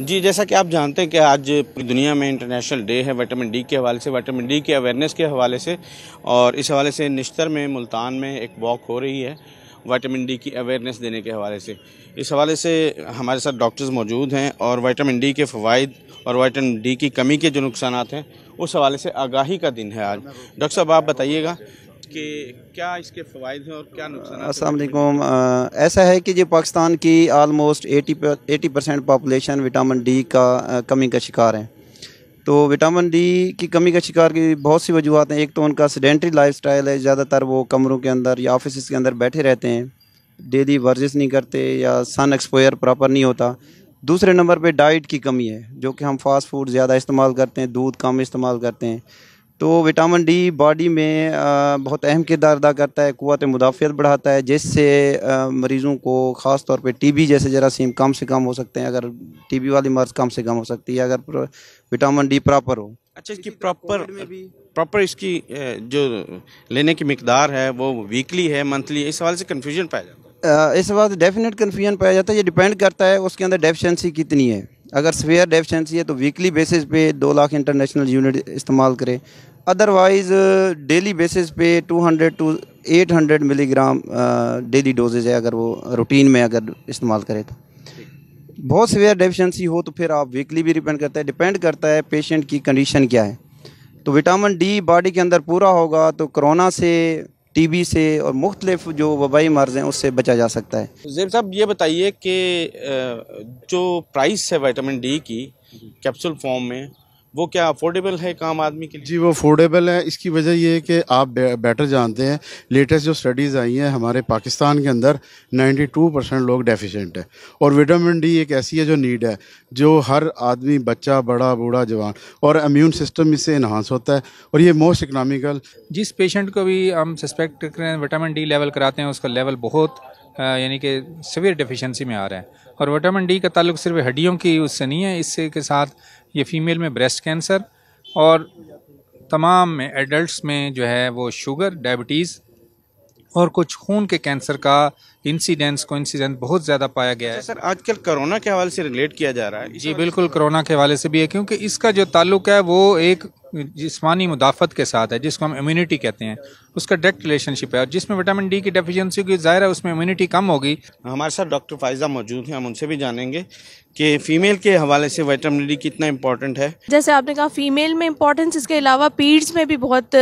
जी जैसा कि आप जानते हैं कि आज पूरी दुनिया में इंटरनेशनल डे है विटामिन डी के हवाले से विटामिन डी के अवेयरनेस के हवाले से और इस हवाले से निश्तर में मुल्तान में एक वॉक हो रही है विटामिन डी की अवेयरनेस देने के हवाले से इस हवाले से हमारे साथ डॉक्टर्स मौजूद हैं और विटामिन डी के फ़वाद और विटामिन डी की कमी के जो नुकसान हैं उस हवाले से आगाही का दिन है आज डॉक्टर साहब आप बताइएगा के क्या इसके फ़ायदे हैं और क्या नुकसान असलकुम ऐसा है कि जो पाकिस्तान की almost eighty eighty percent population vitamin D का कमी का शिकार है तो विटामिन डी की कमी का शिकार की बहुत सी वजूहत हैं एक तो उनका सीडेंट्री लाइफ है ज़्यादातर वो कमरों के अंदर या ऑफिस के अंदर बैठे रहते हैं डेली वर्जिश नहीं करते या सन एक्सपोयर प्रॉपर नहीं होता दूसरे नंबर पे डाइट की कमी है जो कि हम फास्ट फूड ज़्यादा इस्तेमाल करते हैं दूध कम इस्तेमाल करते हैं तो विटामिन डी बॉडी में बहुत अहम किरदार अदा करता है क़वत मुदाफ़त बढ़ाता है जिससे मरीज़ों को ख़ास तौर टी बी जैसे जरासीम कम से कम हो सकते हैं अगर टी बी वाली मर्ज़ कम से कम हो सकती है अगर विटामिन डी प्रॉपर हो अच्छा इसकी प्रॉपर प्रॉपर इसकी जो लेने की मकदार है वो वीकली है मंथली इस हवाले से कन्फ्यूजन पाया जाता है इस हवाले से डेफिनेट कन्फ्यूजन पाया जाता है ये डिपेंड करता है उसके अंदर डेफिशेंसी कितनी है अगर स्वेयर डेफिशेंसी है तो वीकली बेसिस पे दो लाख इंटरनेशनल यूनिट इस्तेमाल करें अदरवाइज़ डेली बेसिस पे 200 टू 800 मिलीग्राम डेली डोजेज है अगर वो रूटीन में अगर इस्तेमाल करे तो बहुत सीवियर डेफिशिएंसी हो तो फिर आप वीकली भी डिपेंड करता है डिपेंड करता है पेशेंट की कंडीशन क्या है तो विटामिन डी बॉडी के अंदर पूरा होगा तो कोरोना से टीबी से और मुख्तलिफ जो वबाई मर्ज हैं उससे बचा जा सकता है तो जेब साहब ये बताइए कि जो प्राइस है विटामिन डी की कैप्सूल फॉर्म में वो क्या अफोर्डेबल है काम आदमी के लिए जी वो अफोर्डेबल है इसकी वजह ये है कि आप बेटर जानते हैं लेटेस्ट जो स्टडीज़ आई हैं हमारे पाकिस्तान के अंदर 92 परसेंट लोग डेफिशेंट है और विटामिन डी एक ऐसी है जो नीड है जो हर आदमी बच्चा बड़ा बूढ़ा जवान और इम्यून सिस्टम इससे इन्हांस होता है और ये मोस्ट इकनॉमिकल जिस पेशेंट को भी हम सस्पेक्ट करें विटामिन डी लेवल कराते हैं उसका लेवल बहुत यानी कि सवियर डिफिशेंसी में आ रहा है और विटामिन डी का ताल्लुक सिर्फ हड्डियों की उससे नहीं है इससे के साथ ये फीमेल में ब्रेस्ट कैंसर और तमाम में एडल्ट्स में जो है वो शुगर डायबिटीज़ और कुछ खून के कैंसर का इंसिडेंस को इंसिडेंट बहुत ज़्यादा पाया गया अच्छा है सर आजकल कोरोना के हवाले से रिलेट किया जा रहा है जी बिल्कुल कोरोना के हवाले से भी है क्योंकि इसका जो ताल्लुक है वो एक जिसमानी मुदाफ़त के साथ है जिसको हम इम्यूनिटी कहते हैं उसका डायरेक्ट रिलेशनशिप है और जिसमें विटामिन डी की डेफिशिएंसी की ज़ाहिर है उसमें इम्यूनिटी कम होगी हमारे साथ डॉक्टर फायजा मौजूद हैं हम उनसे भी जानेंगे कि फ़ीमेल के हवाले से विटामिन डी कितना इम्पोर्टेंट है जैसे आपने कहा फ़ीमेल में इंपॉर्टेंस इसके अलावा पीड्स में भी बहुत